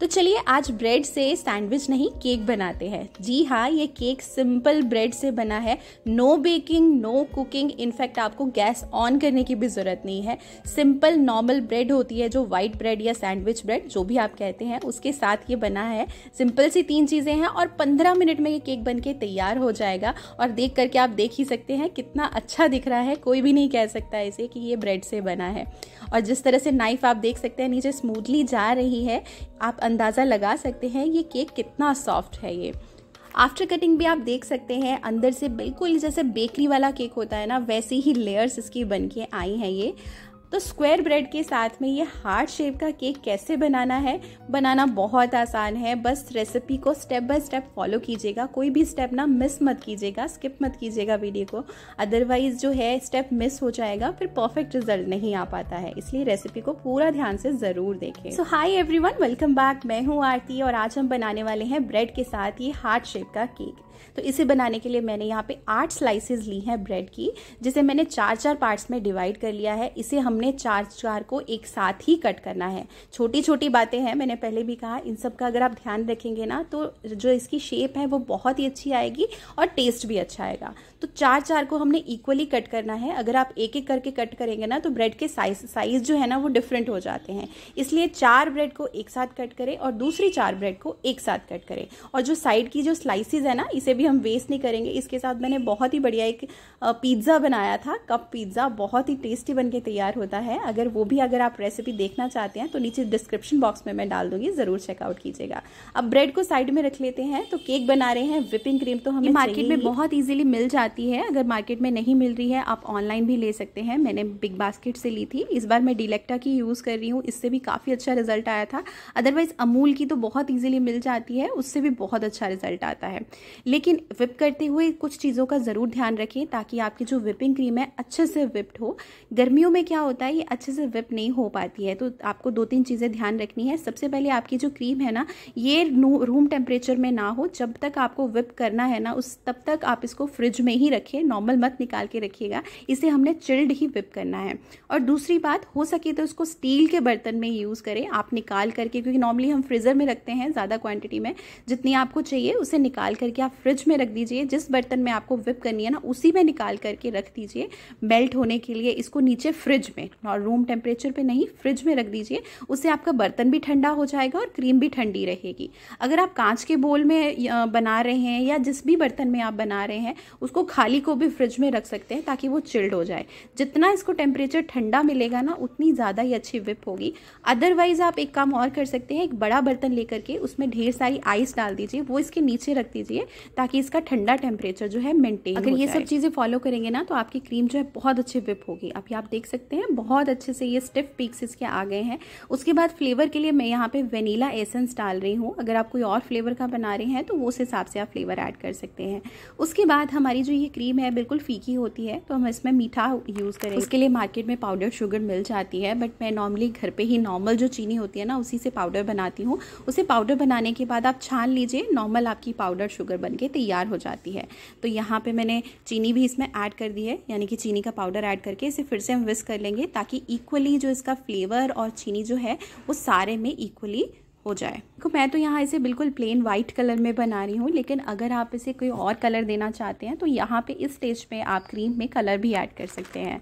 तो चलिए आज ब्रेड से सैंडविच नहीं केक बनाते हैं जी हाँ ये केक सिंपल ब्रेड से बना है no baking no cooking in fact आपको गैस ऑन करने की भी ज़रूरत नहीं है सिंपल नॉर्मल ब्रेड होती है जो वाइट ब्रेड या सैंडविच ब्रेड जो भी आप कहते हैं उसके साथ ये बना है सिंपल सी तीन चीज़ें हैं और पंद्रह मिनट में ये केक बन के तैयार हो जाएगा और देख करके आप देख ही सकते हैं कितना अच्छा दिख रहा है कोई भी नहीं कह सकता इसे कि ये ब्रेड से बना है और जिस तरह से नाइफ आप देख सकते हैं नीचे स्मूथली जा रही है आप अंदाज़ा लगा सकते हैं ये केक कितना सॉफ्ट है ये आफ्टर कटिंग भी आप देख सकते हैं अंदर से बिल्कुल जैसे बेकरी वाला केक होता है ना वैसे ही लेयर्स इसकी बन के आई हैं ये तो स्क्वायर ब्रेड के साथ में ये हार्ट शेप का केक कैसे बनाना है बनाना बहुत आसान है बस रेसिपी को स्टेप बाय स्टेप फॉलो कीजिएगा कोई भी स्टेप ना मिस मत कीजिएगा स्किप मत कीजिएगा वीडियो को अदरवाइज जो है स्टेप मिस हो जाएगा फिर परफेक्ट रिजल्ट नहीं आ पाता है इसलिए रेसिपी को पूरा ध्यान से ज़रूर देखें so hi every welcome back मैं हूँ आरती और आज हम बनाने वाले हैं ब्रेड के साथ ये हार्ट शेप का केक तो इसे बनाने के लिए मैंने यहाँ पे आठ स्लाइसेस ली हैं ब्रेड की जिसे मैंने चार चार पार्ट्स में डिवाइड कर लिया है इसे हमने चार चार को एक साथ ही कट करना है छोटी छोटी बातें हैं मैंने पहले भी कहा इन सब का अगर आप ध्यान रखेंगे ना तो जो इसकी शेप है वो बहुत ही अच्छी आएगी और टेस्ट भी अच्छा आएगा तो चार चार को हमने इक्वली कट करना है अगर आप एक एक करके कट करेंगे ना तो ब्रेड के साइज साइज जो है ना वो डिफरेंट हो जाते हैं इसलिए चार ब्रेड को एक साथ कट करें और दूसरी चार ब्रेड को एक साथ कट करें और जो साइड की जो स्लाइसिस है ना इसे इसे भी हम वेस्ट नहीं करेंगे इसके साथ मैंने बहुत ही बढ़िया एक पिज़्ज़ा बनाया था कप पिज़्ज़ा बहुत ही टेस्टी बन के तैयार होता है अगर वो भी अगर आप रेसिपी देखना चाहते हैं तो नीचे डिस्क्रिप्शन बॉक्स में मैं डाल दूंगी ज़रूर चेकआउट कीजिएगा अब ब्रेड को साइड में रख लेते हैं तो केक बना रहे हैं विपिंग क्रीम तो हमें मार्केट में बहुत ईजिली मिल जाती है अगर मार्केट में नहीं मिल रही है आप ऑनलाइन भी ले सकते हैं मैंने बिग बास्केट से ली थी इस बार मैं डिलेक्टा की यूज़ कर रही हूँ इससे भी काफ़ी अच्छा रिजल्ट आया था अदरवाइज अमूल की तो बहुत ईजिली मिल जाती है उससे भी बहुत अच्छा रिजल्ट आता है लेकिन विप करते हुए कुछ चीज़ों का ज़रूर ध्यान रखें ताकि आपकी जो विपिंग क्रीम है अच्छे से विप्ड हो गर्मियों में क्या होता है ये अच्छे से विप नहीं हो पाती है तो आपको दो तीन चीज़ें ध्यान रखनी है सबसे पहले आपकी जो क्रीम है ना ये रूम टेम्परेचर में ना हो जब तक आपको विप करना है ना उस तब तक आप इसको फ्रिज में ही रखें नॉर्मल मत निकाल के रखिएगा इसे हमने चिल्ड ही विप करना है और दूसरी बात हो सके तो इसको स्टील के बर्तन में यूज़ करें आप निकाल करके क्योंकि नॉर्मली हम फ्रीज़र में रखते हैं ज़्यादा क्वान्टिटी में जितनी आपको चाहिए उसे निकाल करके आप फ्रिज में रख दीजिए जिस बर्तन में आपको विप करनी है ना उसी में निकाल करके रख दीजिए मेल्ट होने के लिए इसको नीचे फ्रिज में और रूम टेम्परेचर पे नहीं फ्रिज में रख दीजिए उससे आपका बर्तन भी ठंडा हो जाएगा और क्रीम भी ठंडी रहेगी अगर आप कांच के बोल में बना रहे हैं या जिस भी बर्तन में आप बना रहे हैं उसको खाली को भी फ्रिज में रख सकते हैं ताकि वो चिल्ड हो जाए जितना इसको टेम्परेचर ठंडा मिलेगा ना उतनी ज़्यादा ही अच्छी विप होगी अदरवाइज आप एक काम और कर सकते हैं एक बड़ा बर्तन लेकर के उसमें ढेर सारी आइस डाल दीजिए वो इसके नीचे रख दीजिए ताकि इसका ठंडा टेम्परेचर जो है मेंटेन अगर ये सब चीज़ें फॉलो करेंगे ना तो आपकी क्रीम जो है बहुत अच्छे विप होगी अभी आप देख सकते हैं बहुत अच्छे से ये स्टिफ पीक्स इसके आ गए हैं उसके बाद फ्लेवर के लिए मैं यहाँ पे वेनीला एसेंस डाल रही हूँ अगर आप कोई और फ्लेवर का बना रहे हैं तो उस हिसाब से आप फ्लेवर ऐड कर सकते हैं उसके बाद हमारी जो ये क्रीम है बिल्कुल फीकी होती है तो हम इसमें मीठा यूज़ करें उसके लिए मार्केट में पाउडर शुगर मिल जाती है बट मैं नॉर्मली घर पर ही नॉर्मल जो चीनी होती है ना उसी से पाउडर बनाती हूँ उसे पाउडर बनाने के बाद आप छान लीजिए नॉर्मल आपकी पाउडर शुगर बन के ये तैयार हो जाती है तो यहाँ पे मैंने चीनी भी इसमें ऐड कर दी है यानी कि चीनी का पाउडर ऐड करके इसे फिर से हम विस्क कर लेंगे ताकि इक्वली जो इसका फ्लेवर और चीनी जो है वो सारे में इक्वली हो जाए देखो मैं तो यहाँ इसे बिल्कुल प्लेन वाइट कलर में बना रही हूँ लेकिन अगर आप इसे कोई और कलर देना चाहते हैं तो यहाँ पे इस स्टेज पे आप क्रीम में कलर भी ऐड कर सकते हैं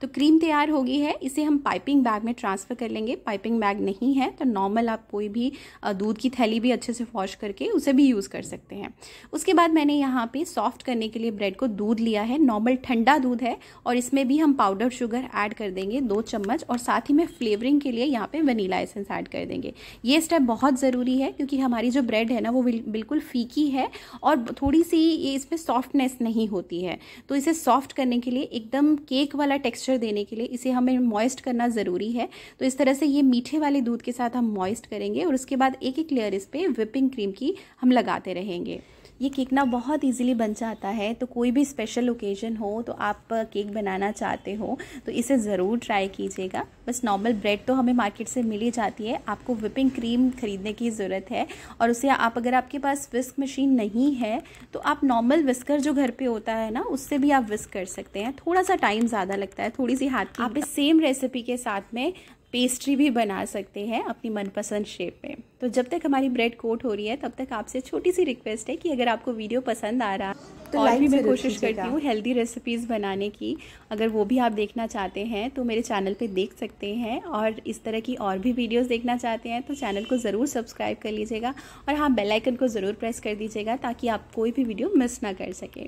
तो क्रीम तैयार हो गई है इसे हम पाइपिंग बैग में ट्रांसफ़र कर लेंगे पाइपिंग बैग नहीं है तो नॉर्मल आप कोई भी दूध की थैली भी अच्छे से वॉश करके उसे भी यूज़ कर सकते हैं उसके बाद मैंने यहाँ पे सॉफ्ट करने के लिए ब्रेड को दूध लिया है नॉर्मल ठंडा दूध है और इसमें भी हम पाउडर शुगर ऐड कर देंगे दो चम्मच और साथ ही में फ्लेवरिंग के लिए यहाँ पर वनीला एसेंस ऐड कर देंगे ये स्टेप बहुत ज़रूरी है क्योंकि हमारी जो ब्रेड है ना वो बिल्कुल फीकी है और थोड़ी सी इसमें सॉफ्टनेस नहीं होती है तो इसे सॉफ्ट करने के लिए एकदम केक वाला टेक्सचर टेक्सचर देने के लिए इसे हमें मॉइस्ट करना ज़रूरी है तो इस तरह से ये मीठे वाले दूध के साथ हम मॉइस्ट करेंगे और उसके बाद एक एक लेयर इस पर विपिंग क्रीम की हम लगाते रहेंगे ये केक ना बहुत इजीली बन जाता है तो कोई भी स्पेशल ओकेज़न हो तो आप केक बनाना चाहते हो तो इसे ज़रूर ट्राई कीजिएगा बस नॉर्मल ब्रेड तो हमें मार्केट से मिल ही जाती है आपको विपिंग क्रीम ख़रीदने की ज़रूरत है और उसे आप अगर आपके पास विस्क मशीन नहीं है तो आप नॉर्मल विस्कर जो घर पर होता है ना उससे भी आप विस्क कर सकते हैं थोड़ा सा टाइम ज़्यादा लगता है थोड़ी सी हाथ आप इस सेम रेसिपी के साथ में पेस्ट्री भी बना सकते हैं अपनी मनपसंद शेप में तो जब तक हमारी ब्रेड कोट हो रही है तब तक आपसे छोटी सी रिक्वेस्ट है कि अगर आपको वीडियो पसंद आ रहा तो और भी मैं कोशिश करती हूँ हेल्दी रेसिपीज़ बनाने की अगर वो भी आप देखना चाहते हैं तो मेरे चैनल पे देख सकते हैं और इस तरह की और भी वीडियोस देखना चाहते हैं तो चैनल को ज़रूर सब्सक्राइब कर लीजिएगा और हाँ बेलाइकन को ज़रूर प्रेस कर दीजिएगा ताकि आप कोई भी वीडियो मिस ना कर सकें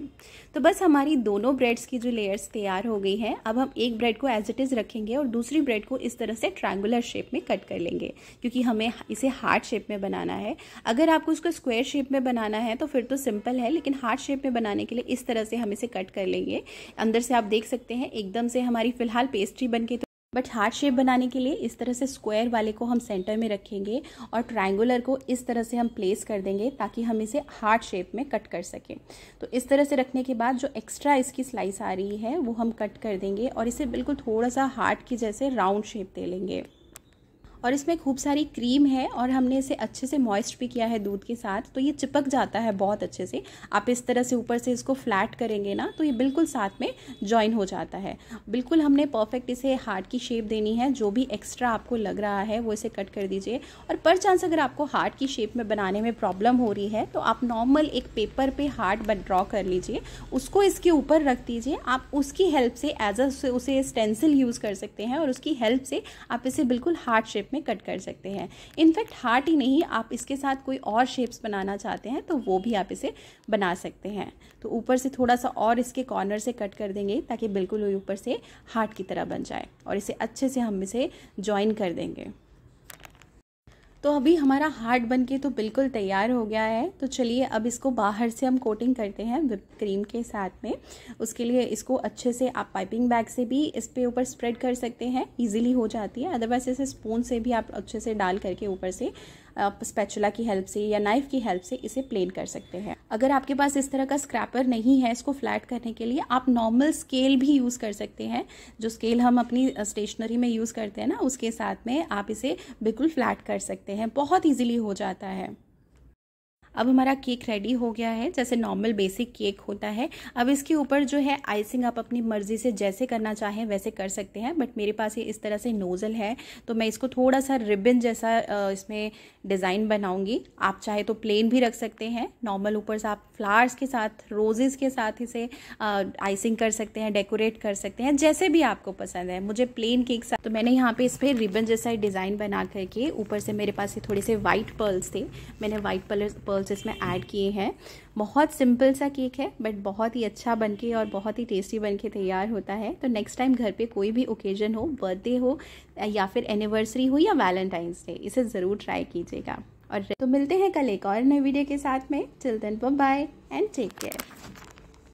तो बस हमारी दोनों ब्रेड्स की जो लेयर्स तैयार हो गई हैं अब हम एक ब्रेड को एज इट इज़ रखेंगे और दूसरी ब्रेड को इस तरह से ट्रैंगुलर शेप में कट कर लेंगे क्योंकि हमें इसे हार्ड हार्ट शेप में बनाना है अगर आपको उसको स्क्वायर शेप में बनाना है तो फिर तो सिंपल है लेकिन हार्ट शेप में बनाने के लिए इस तरह से हम इसे कट कर लेंगे अंदर से आप देख सकते हैं एकदम से हमारी फिलहाल पेस्ट्री बन के तो बट हार्ट शेप बनाने के लिए इस तरह से स्क्वायर वाले को हम सेंटर में रखेंगे और ट्रायंगुलर को इस तरह से हम प्लेस कर देंगे ताकि हम इसे हार्ट शेप में कट कर सकें तो इस तरह से रखने के बाद जो एक्स्ट्रा इसकी स्लाइस आ रही है वो हम कट कर देंगे और इसे बिल्कुल थोड़ा सा हार्ट की जैसे राउंड शेप दे लेंगे और इसमें खूब सारी क्रीम है और हमने इसे अच्छे से मॉइस्ट भी किया है दूध के साथ तो ये चिपक जाता है बहुत अच्छे से आप इस तरह से ऊपर से इसको फ्लैट करेंगे ना तो ये बिल्कुल साथ में ज्वाइन हो जाता है बिल्कुल हमने परफेक्ट इसे हार्ट की शेप देनी है जो भी एक्स्ट्रा आपको लग रहा है वो इसे कट कर दीजिए और पर चांस अगर आपको हार्ट की शेप में बनाने में प्रॉब्लम हो रही है तो आप नॉर्मल एक पेपर पर हार्ट ड्रॉ कर लीजिए उसको इसके ऊपर रख दीजिए आप उसकी हेल्प से एज अ उसे स्टेंसिल यूज़ कर सकते हैं और उसकी हेल्प से आप इसे बिल्कुल हार्ट शेप शेप में कट कर सकते हैं इनफैक्ट हार्ट ही नहीं आप इसके साथ कोई और शेप्स बनाना चाहते हैं तो वो भी आप इसे बना सकते हैं तो ऊपर से थोड़ा सा और इसके कॉर्नर से कट कर देंगे ताकि बिल्कुल ऊपर से हार्ट की तरह बन जाए और इसे अच्छे से हम इसे ज्वाइन कर देंगे तो अभी हमारा हार्ट बन के तो बिल्कुल तैयार हो गया है तो चलिए अब इसको बाहर से हम कोटिंग करते हैं विप क्रीम के साथ में उसके लिए इसको अच्छे से आप पाइपिंग बैग से भी इस पर ऊपर स्प्रेड कर सकते हैं ईजिली हो जाती है अदरवाइज इसे स्पून से भी आप अच्छे से डाल करके ऊपर से आप स्पैचुला की हेल्प से या नाइफ की हेल्प से इसे प्लेन कर सकते हैं अगर आपके पास इस तरह का स्क्रैपर नहीं है इसको फ्लैट करने के लिए आप नॉर्मल स्केल भी यूज़ कर सकते हैं जो स्केल हम अपनी स्टेशनरी में यूज़ करते हैं ना उसके साथ में आप इसे बिल्कुल फ्लैट कर सकते हैं बहुत ईजिली हो जाता है अब हमारा केक रेडी हो गया है जैसे नॉर्मल बेसिक केक होता है अब इसके ऊपर जो है आइसिंग आप अपनी मर्जी से जैसे करना चाहें वैसे कर सकते हैं बट मेरे पास ये इस तरह से नोज़ल है तो मैं इसको थोड़ा सा रिबन जैसा इसमें डिज़ाइन बनाऊंगी आप चाहे तो प्लेन भी रख सकते हैं नॉर्मल ऊपर से आप फ्लावर्स के साथ रोजेज़ के साथ इसे आइसिंग कर सकते हैं डेकोरेट कर सकते हैं जैसे भी आपको पसंद है मुझे प्लेन केक साथ तो मैंने यहाँ पे इस पर रिबन जैसा डिज़ाइन बना करके ऊपर से मेरे पास ये थोड़े से वाइट पर्ल्स थे मैंने वाइट पर्ल्स नट्स इसमें ऐड किए हैं बहुत सिंपल सा केक है बट बहुत ही अच्छा बन के और बहुत ही टेस्टी बन के तैयार होता है तो नेक्स्ट टाइम घर पे कोई भी ओकेजन हो बर्थडे हो या फिर एनिवर्सरी हो या वैलेंटाइंस डे इसे ज़रूर ट्राई कीजिएगा और तो मिलते हैं कल एक और नए वीडियो के साथ में children bye and take care